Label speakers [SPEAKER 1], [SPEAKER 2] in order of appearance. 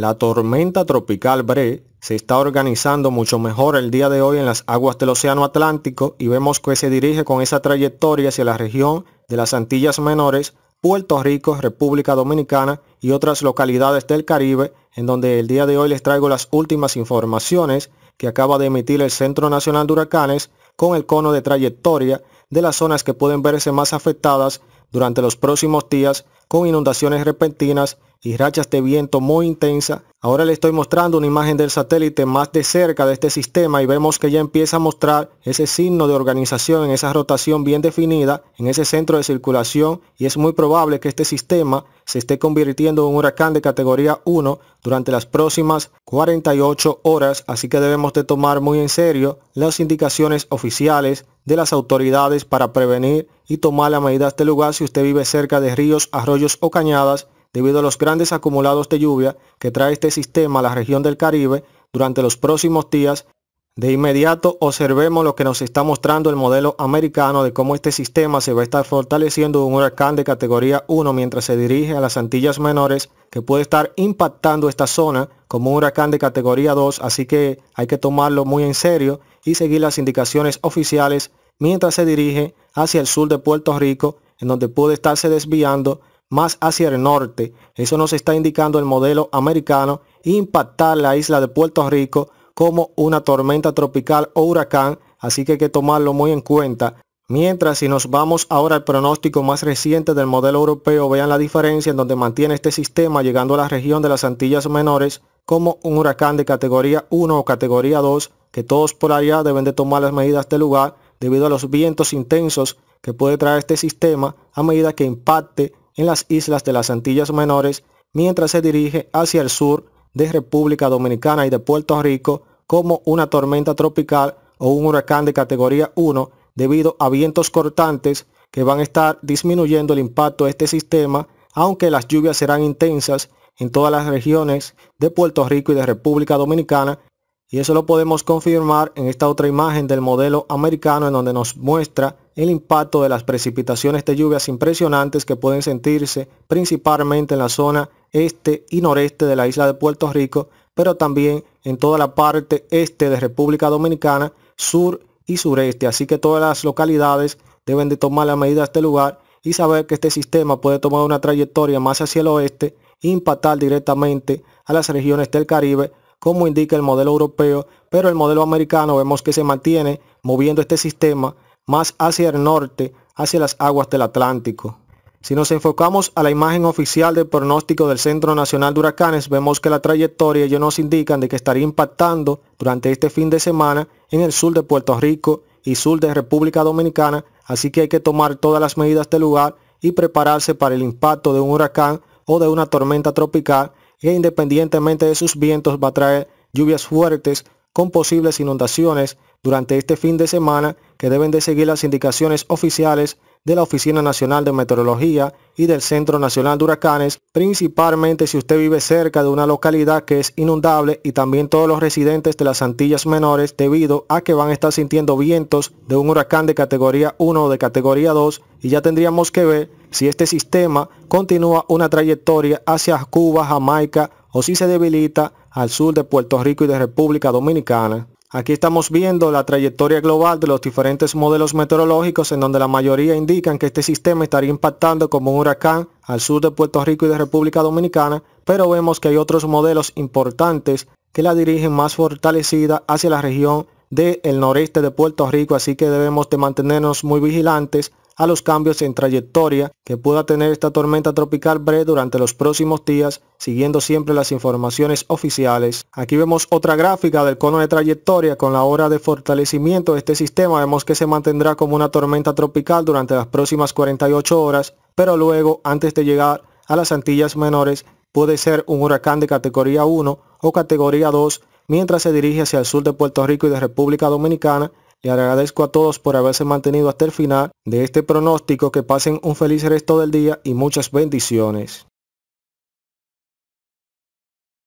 [SPEAKER 1] La tormenta tropical Bre se está organizando mucho mejor el día de hoy en las aguas del Océano Atlántico y vemos que se dirige con esa trayectoria hacia la región de las Antillas Menores, Puerto Rico, República Dominicana y otras localidades del Caribe, en donde el día de hoy les traigo las últimas informaciones que acaba de emitir el Centro Nacional de Huracanes con el cono de trayectoria de las zonas que pueden verse más afectadas durante los próximos días con inundaciones repentinas y rachas de viento muy intensa. Ahora le estoy mostrando una imagen del satélite más de cerca de este sistema y vemos que ya empieza a mostrar ese signo de organización en esa rotación bien definida en ese centro de circulación y es muy probable que este sistema se esté convirtiendo en un huracán de categoría 1 durante las próximas 48 horas, así que debemos de tomar muy en serio las indicaciones oficiales de las autoridades para prevenir y tomar las medidas de lugar si usted vive cerca de ríos, arroyos o cañadas debido a los grandes acumulados de lluvia que trae este sistema a la región del Caribe durante los próximos días. De inmediato observemos lo que nos está mostrando el modelo americano de cómo este sistema se va a estar fortaleciendo un huracán de categoría 1 mientras se dirige a las Antillas Menores que puede estar impactando esta zona como un huracán de categoría 2, así que hay que tomarlo muy en serio y seguir las indicaciones oficiales mientras se dirige hacia el sur de Puerto Rico en donde puede estarse desviando más hacia el norte, eso nos está indicando el modelo americano, impactar la isla de Puerto Rico como una tormenta tropical o huracán, así que hay que tomarlo muy en cuenta. Mientras si nos vamos ahora al pronóstico más reciente del modelo europeo, vean la diferencia en donde mantiene este sistema llegando a la región de las Antillas Menores como un huracán de categoría 1 o categoría 2, que todos por allá deben de tomar las medidas de lugar debido a los vientos intensos que puede traer este sistema a medida que impacte en las islas de las Antillas Menores mientras se dirige hacia el sur de República Dominicana y de Puerto Rico como una tormenta tropical o un huracán de categoría 1 debido a vientos cortantes que van a estar disminuyendo el impacto de este sistema, aunque las lluvias serán intensas en todas las regiones de Puerto Rico y de República Dominicana. Y eso lo podemos confirmar en esta otra imagen del modelo americano en donde nos muestra el impacto de las precipitaciones de lluvias impresionantes que pueden sentirse principalmente en la zona este y noreste de la isla de Puerto Rico, pero también en toda la parte este de República Dominicana, sur y sureste. Así que todas las localidades deben de tomar la medida de este lugar y saber que este sistema puede tomar una trayectoria más hacia el oeste e impactar directamente a las regiones del Caribe, como indica el modelo europeo, pero el modelo americano vemos que se mantiene moviendo este sistema más hacia el norte, hacia las aguas del Atlántico. Si nos enfocamos a la imagen oficial del pronóstico del Centro Nacional de Huracanes, vemos que la trayectoria ya nos indican de que estaría impactando durante este fin de semana en el sur de Puerto Rico y sur de República Dominicana, así que hay que tomar todas las medidas del lugar y prepararse para el impacto de un huracán o de una tormenta tropical que independientemente de sus vientos va a traer lluvias fuertes con posibles inundaciones durante este fin de semana que deben de seguir las indicaciones oficiales de la Oficina Nacional de Meteorología y del Centro Nacional de Huracanes, principalmente si usted vive cerca de una localidad que es inundable y también todos los residentes de las Antillas Menores debido a que van a estar sintiendo vientos de un huracán de categoría 1 o de categoría 2 y ya tendríamos que ver si este sistema continúa una trayectoria hacia Cuba, Jamaica o si se debilita al sur de Puerto Rico y de República Dominicana. Aquí estamos viendo la trayectoria global de los diferentes modelos meteorológicos en donde la mayoría indican que este sistema estaría impactando como un huracán al sur de Puerto Rico y de República Dominicana, pero vemos que hay otros modelos importantes que la dirigen más fortalecida hacia la región del noreste de Puerto Rico, así que debemos de mantenernos muy vigilantes a los cambios en trayectoria que pueda tener esta tormenta tropical Bre durante los próximos días, siguiendo siempre las informaciones oficiales. Aquí vemos otra gráfica del cono de trayectoria con la hora de fortalecimiento de este sistema. Vemos que se mantendrá como una tormenta tropical durante las próximas 48 horas, pero luego, antes de llegar a las Antillas Menores, puede ser un huracán de categoría 1 o categoría 2 mientras se dirige hacia el sur de Puerto Rico y de República Dominicana le agradezco a todos por haberse mantenido hasta el final de este pronóstico. Que pasen un feliz resto del día y muchas bendiciones.